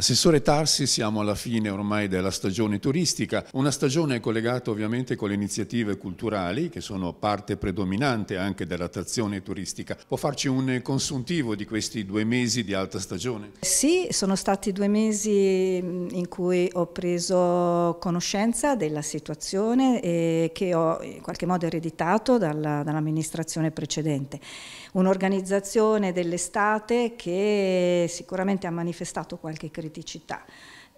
Assessore Tarsi, siamo alla fine ormai della stagione turistica, una stagione collegata ovviamente con le iniziative culturali che sono parte predominante anche dell'attrazione turistica. Può farci un consuntivo di questi due mesi di alta stagione? Sì, sono stati due mesi in cui ho preso conoscenza della situazione che ho in qualche modo ereditato dall'amministrazione precedente. Un'organizzazione dell'estate che sicuramente ha manifestato qualche critica criticità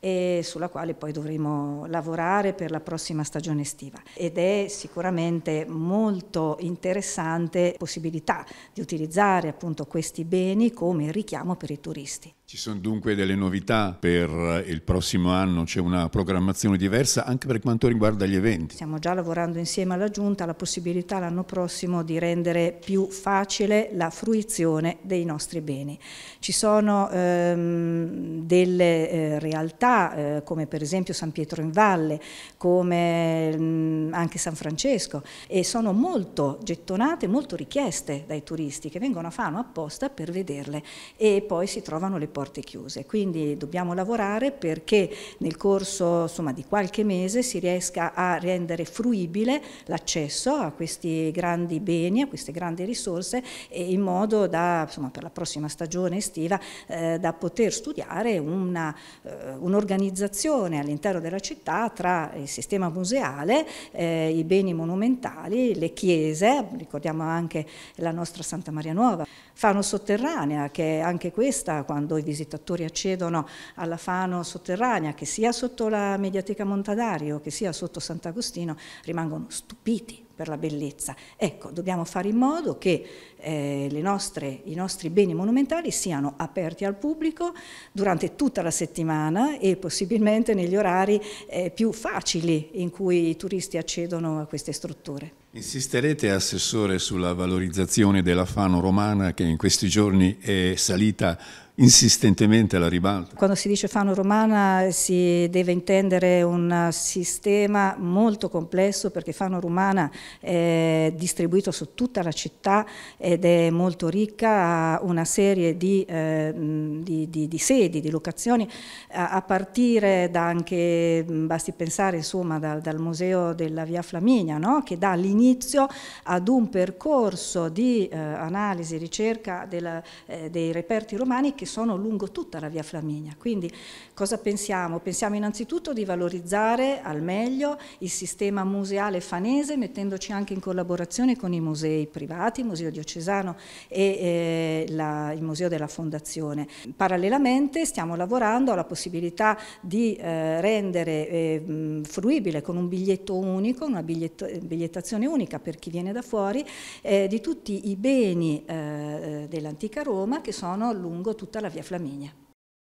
e sulla quale poi dovremo lavorare per la prossima stagione estiva ed è sicuramente molto interessante la possibilità di utilizzare appunto questi beni come richiamo per i turisti. Ci sono dunque delle novità per il prossimo anno, c'è una programmazione diversa anche per quanto riguarda gli eventi. Stiamo già lavorando insieme alla Giunta alla possibilità l'anno prossimo di rendere più facile la fruizione dei nostri beni. Ci sono ehm, delle delle eh, realtà eh, come per esempio San Pietro in Valle, come mh, mm, anche San Francesco e sono molto gettonate, molto richieste dai turisti che vengono a Fano apposta per vederle e poi si trovano le porte chiuse. Quindi dobbiamo lavorare perché nel corso insomma, di qualche mese si riesca a rendere fruibile l'accesso a questi grandi beni, a queste grandi risorse in modo da, insomma, per la prossima stagione estiva eh, da poter studiare un eh, un'organizzazione all'interno della città tra il sistema museale, eh, i beni monumentali, le chiese, ricordiamo anche la nostra Santa Maria Nuova, Fano Sotterranea, che anche questa quando i visitatori accedono alla Fano Sotterranea, che sia sotto la Mediateca Montadario, che sia sotto Sant'Agostino, rimangono stupiti per la bellezza. Ecco, dobbiamo fare in modo che eh, nostre, i nostri beni monumentali siano aperti al pubblico durante tutta la settimana e possibilmente negli orari eh, più facili in cui i turisti accedono a queste strutture. Insisterete, Assessore, sulla valorizzazione della Fano romana che in questi giorni è salita insistentemente alla ribalta. Quando si dice Fano Romana si deve intendere un sistema molto complesso perché Fano Romana è distribuito su tutta la città ed è molto ricca, ha una serie di, eh, di, di, di sedi, di locazioni, a, a, partire da anche, basti pensare insomma, dal, dal museo della via Flaminia, no? che dà l'inizio ad un percorso di eh, analisi, ricerca della, eh, dei reperti romani che sono lungo tutta la via Flaminia. Quindi cosa pensiamo? Pensiamo innanzitutto di valorizzare al meglio il sistema museale fanese mettendoci anche in collaborazione con i musei privati, il Museo Diocesano e eh, la, il Museo della Fondazione. Parallelamente stiamo lavorando alla possibilità di eh, rendere eh, fruibile con un biglietto unico, una bigliettazione unica per chi viene da fuori, eh, di tutti i beni eh, eh, dell'antica Roma che sono lungo tutta tutta la via Flaminia.